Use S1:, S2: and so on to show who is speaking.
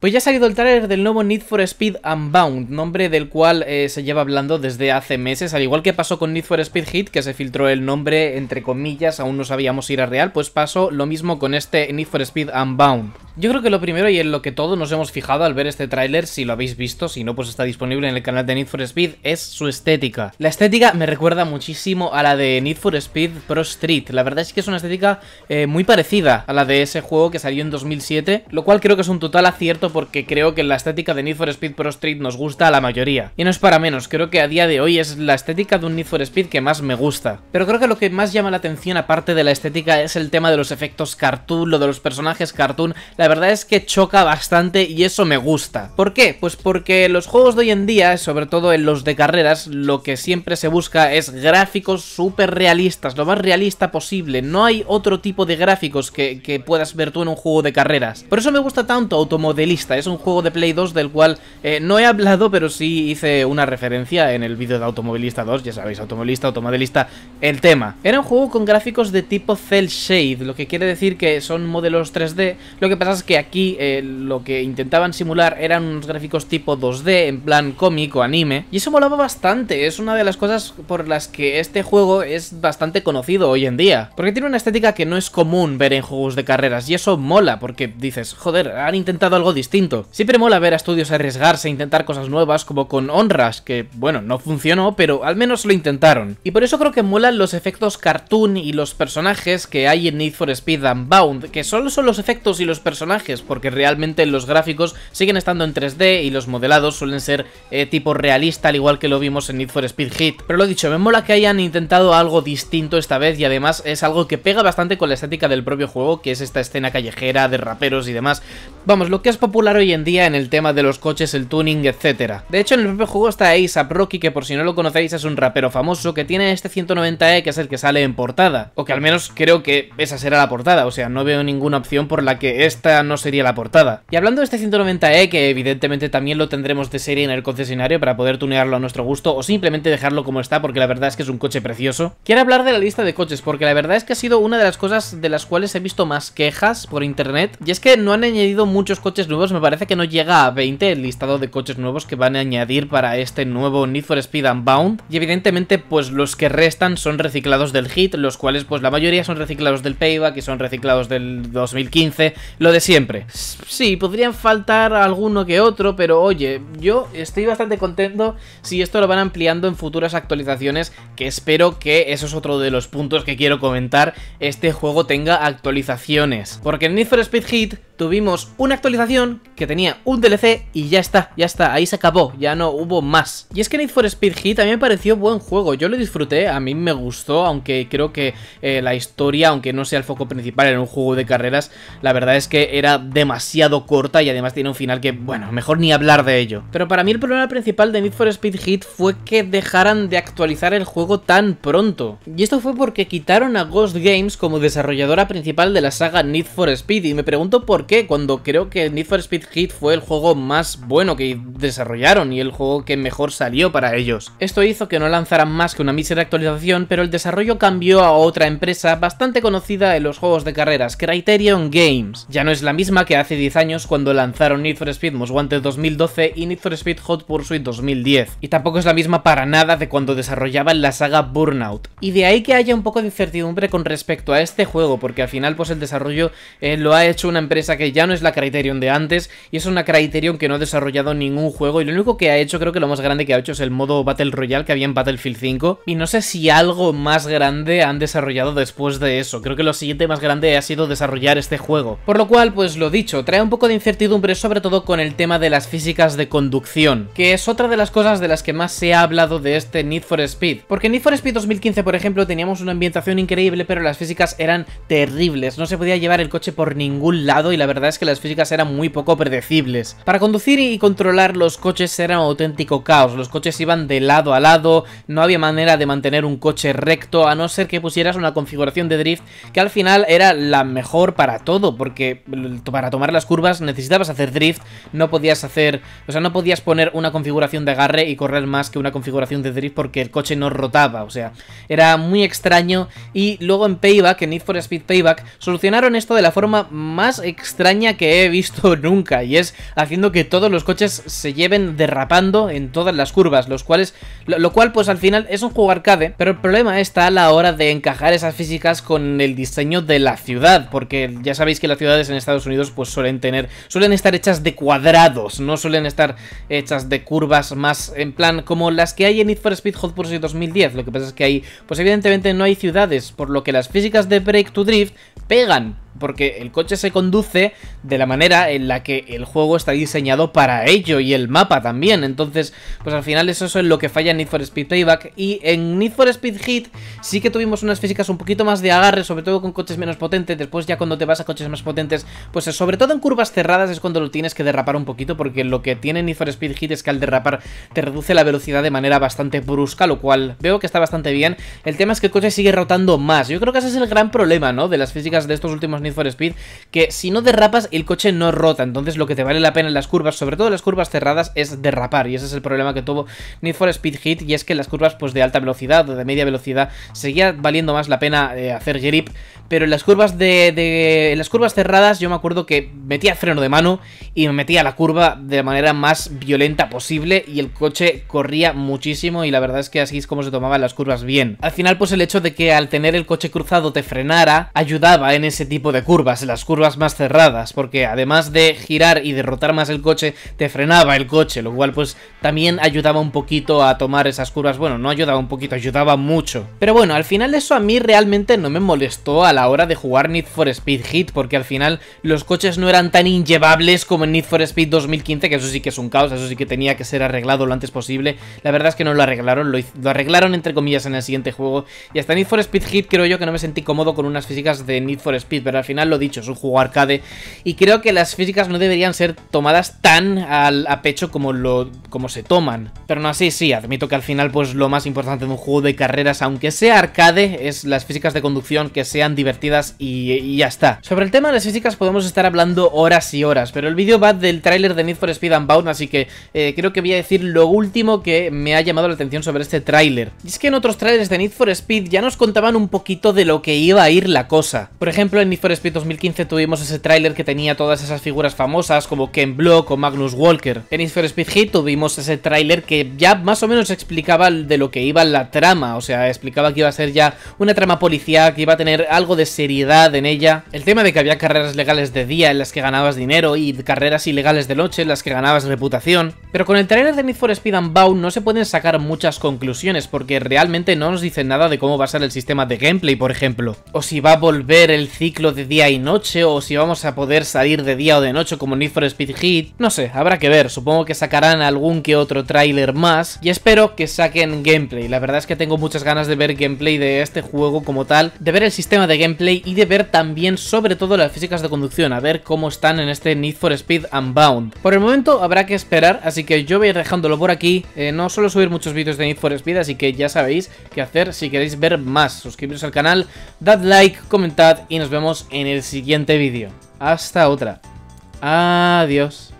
S1: Pues ya ha salido el trailer del nuevo Need for Speed Unbound, nombre del cual eh, se lleva hablando desde hace meses, al igual que pasó con Need for Speed Hit, que se filtró el nombre entre comillas, aún no sabíamos si era real, pues pasó lo mismo con este Need for Speed Unbound. Yo creo que lo primero y en lo que todos nos hemos fijado al ver este tráiler, si lo habéis visto, si no pues está disponible en el canal de Need for Speed, es su estética. La estética me recuerda muchísimo a la de Need for Speed Pro Street, la verdad es que es una estética eh, muy parecida a la de ese juego que salió en 2007, lo cual creo que es un total acierto porque creo que la estética de Need for Speed Pro Street nos gusta a la mayoría. Y no es para menos, creo que a día de hoy es la estética de un Need for Speed que más me gusta. Pero creo que lo que más llama la atención aparte de la estética es el tema de los efectos cartoon, lo de los personajes cartoon, verdad es que choca bastante y eso me gusta. ¿Por qué? Pues porque los juegos de hoy en día, sobre todo en los de carreras, lo que siempre se busca es gráficos súper realistas, lo más realista posible. No hay otro tipo de gráficos que, puedas ver tú en un juego de carreras. Por eso me gusta tanto Automodelista, es un juego de Play 2 del cual eh, no he hablado, pero sí hice una referencia en el vídeo de Automodelista 2, ya sabéis, Automovilista, Automodelista, el tema. Era un juego con gráficos de tipo Cell Shade, lo que quiere decir que son modelos 3D, lo que pasa que aquí eh, lo que intentaban simular eran unos gráficos tipo 2D, en plan cómico, anime, y eso molaba bastante, es una de las cosas por las que este juego es bastante conocido hoy en día, porque tiene una estética que no es común ver en juegos de carreras, y eso mola, porque dices, joder, han intentado algo distinto. Siempre mola ver a estudios arriesgarse, intentar cosas nuevas, como con Honras, que, bueno, no funcionó, pero al menos lo intentaron. Y por eso creo que molan los efectos cartoon y los personajes que hay en Need for Speed Unbound, que solo son los efectos y los personajes porque realmente los gráficos siguen estando en 3D y los modelados suelen ser eh, tipo realista, al igual que lo vimos en Need for Speed Hit. Pero lo dicho, me mola que hayan intentado algo distinto esta vez y además es algo que pega bastante con la estética del propio juego, que es esta escena callejera de raperos y demás. Vamos, lo que es popular hoy en día en el tema de los coches, el tuning, etcétera. De hecho, en el propio juego está A$AP Rocky, que por si no lo conocéis es un rapero famoso que tiene este 190E, que es el que sale en portada. O que al menos creo que esa será la portada, o sea, no veo ninguna opción por la que esta no sería la portada. Y hablando de este 190E, que evidentemente también lo tendremos de serie en el concesionario para poder tunearlo a nuestro gusto o simplemente dejarlo como está porque la verdad es que es un coche precioso, quiero hablar de la lista de coches porque la verdad es que ha sido una de las cosas de las cuales he visto más quejas por internet y es que no han añadido muchos coches nuevos, me parece que no llega a 20 el listado de coches nuevos que van a añadir para este nuevo Need for Speed Unbound y evidentemente pues los que restan son reciclados del hit, los cuales pues la mayoría son reciclados del Payback y son reciclados del 2015, lo de siempre. Sí, podrían faltar alguno que otro, pero oye, yo estoy bastante contento si esto lo van ampliando en futuras actualizaciones, que espero que eso es otro de los puntos que quiero comentar, este juego tenga actualizaciones. Porque en Need for Speed Heat tuvimos una actualización que tenía un DLC y ya está, ya está, ahí se acabó, ya no hubo más. Y es que Need for Speed Heat a mí me pareció buen juego, yo lo disfruté, a mí me gustó, aunque creo que eh, la historia, aunque no sea el foco principal en un juego de carreras, la verdad es que era demasiado corta y además tiene un final que, bueno, mejor ni hablar de ello. Pero para mí el problema principal de Need for Speed Hit fue que dejaran de actualizar el juego tan pronto. Y esto fue porque quitaron a Ghost Games como desarrolladora principal de la saga Need for Speed y me pregunto por qué cuando creo que Need for Speed Hit fue el juego más bueno que desarrollaron y el juego que mejor salió para ellos. Esto hizo que no lanzaran más que una mísera actualización, pero el desarrollo cambió a otra empresa bastante conocida en los juegos de carreras, Criterion Games. Ya no es la misma que hace 10 años cuando lanzaron Need for Speed Most 2012 y Need for Speed Hot Pursuit 2010, y tampoco es la misma para nada de cuando desarrollaban la saga Burnout. Y de ahí que haya un poco de incertidumbre con respecto a este juego, porque al final pues el desarrollo eh, lo ha hecho una empresa que ya no es la Criterion de antes, y es una Criterion que no ha desarrollado ningún juego, y lo único que ha hecho, creo que lo más grande que ha hecho es el modo Battle Royale que había en Battlefield 5, y no sé si algo más grande han desarrollado después de eso, creo que lo siguiente más grande ha sido desarrollar este juego, por lo cual pues lo dicho, trae un poco de incertidumbre sobre todo con el tema de las físicas de conducción, que es otra de las cosas de las que más se ha hablado de este Need for Speed. Porque en Need for Speed 2015, por ejemplo, teníamos una ambientación increíble, pero las físicas eran terribles, no se podía llevar el coche por ningún lado y la verdad es que las físicas eran muy poco predecibles. Para conducir y controlar los coches era un auténtico caos, los coches iban de lado a lado, no había manera de mantener un coche recto, a no ser que pusieras una configuración de drift que al final era la mejor para todo, porque para tomar las curvas necesitabas hacer drift, no podías hacer, o sea, no podías poner una configuración de agarre y correr más que una configuración de drift porque el coche no rotaba, o sea, era muy extraño y luego en Payback, en Need for Speed Payback, solucionaron esto de la forma más extraña que he visto nunca y es haciendo que todos los coches se lleven derrapando en todas las curvas, los cuales, lo, cual pues al final es un juego arcade, pero el problema está a la hora de encajar esas físicas con el diseño de la ciudad, porque ya sabéis que las ciudades en este Estados Unidos pues suelen tener, suelen estar hechas de cuadrados, no suelen estar hechas de curvas más en plan como las que hay en Need for Speed Hot Pursuit 2010. Lo que pasa es que ahí pues evidentemente no hay ciudades, por lo que las físicas de Break to Drift pegan porque el coche se conduce de la manera en la que el juego está diseñado para ello y el mapa también. Entonces, pues al final es eso es lo que falla en Need for Speed Payback. Y en Need for Speed Heat sí que tuvimos unas físicas un poquito más de agarre, sobre todo con coches menos potentes. Después ya cuando te vas a coches más potentes, pues sobre todo en curvas cerradas es cuando lo tienes que derrapar un poquito, porque lo que tiene Need for Speed Hit es que al derrapar te reduce la velocidad de manera bastante brusca, lo cual veo que está bastante bien. El tema es que el coche sigue rotando más. Yo creo que ese es el gran problema, ¿no? De las físicas de estos últimos Need for Speed, que si no derrapas, el coche no rota. Entonces lo que te vale la pena en las curvas, sobre todo en las curvas cerradas, es derrapar. Y ese es el problema que tuvo Need for Speed Hit, y es que en las curvas pues de alta velocidad o de media velocidad seguía valiendo más la pena eh, hacer grip, pero en las curvas de, las curvas cerradas yo me acuerdo que metía freno de mano y me metía la curva de manera más violenta posible y el coche corría muchísimo y la verdad es que así es como se tomaban las curvas bien. Al final pues el hecho de que al tener el coche cruzado te frenara ayudaba en ese tipo de curvas, las curvas más cerradas, porque además de girar y derrotar más el coche, te frenaba el coche, lo cual pues también ayudaba un poquito a tomar esas curvas, bueno, no ayudaba un poquito, ayudaba mucho. Pero bueno, al final eso a mí realmente no me molestó a la hora de jugar Need for Speed Hit, porque al final los coches no eran tan inllevables como en Need for Speed 2015, que eso sí que es un caos, eso sí que tenía que ser arreglado lo antes posible. La verdad es que no lo arreglaron, lo, lo arreglaron entre comillas en el siguiente juego, y hasta Need for Speed Hit creo yo que no me sentí cómodo con unas físicas de Need for Speed, pero final lo dicho, es un juego arcade y creo que las físicas no deberían ser tomadas tan al, a pecho como, lo, como se toman. Pero no así, sí, admito que al final pues lo más importante de un juego de carreras, aunque sea arcade, es las físicas de conducción que sean divertidas y, ya está. Sobre el tema de las físicas podemos estar hablando horas y horas, pero el vídeo va del tráiler de Need for Speed Unbound, así que eh, creo que voy a decir lo último que me ha llamado la atención sobre este tráiler. Y es que en otros trailers de Need for Speed ya nos contaban un poquito de lo que iba a ir la cosa. Por ejemplo, en Need for Speed 2015 tuvimos ese tráiler que tenía todas esas figuras famosas como Ken Block o Magnus Walker. En Need for Speed Heat tuvimos ese tráiler que ya más o menos explicaba de lo que iba la trama, o sea, explicaba que iba a ser ya una trama policial, que iba a tener algo de seriedad en ella. El tema de que había carreras legales de día en las que ganabas dinero y carreras ilegales de noche en las que ganabas reputación. Pero con el tráiler de Need for Speed Unbound no se pueden sacar muchas conclusiones porque realmente no nos dicen nada de cómo va a ser el sistema de gameplay, por ejemplo, o si va a volver el ciclo de día y noche o si vamos a poder salir de día o de noche como Need for Speed Heat. No sé, habrá que ver. Supongo que sacarán algún que otro tráiler más y espero que saquen gameplay. La verdad es que tengo muchas ganas de ver gameplay de este juego como tal, de ver el sistema de gameplay y de ver también sobre todo las físicas de conducción, a ver cómo están en este Need for Speed Unbound. Por el momento habrá que esperar, así que yo voy dejándolo por aquí. Eh, no suelo subir muchos vídeos de Need for Speed, así que ya sabéis qué hacer si queréis ver más. Suscribiros al canal, dad like, comentad y nos vemos en en el siguiente vídeo. Hasta otra. Adiós.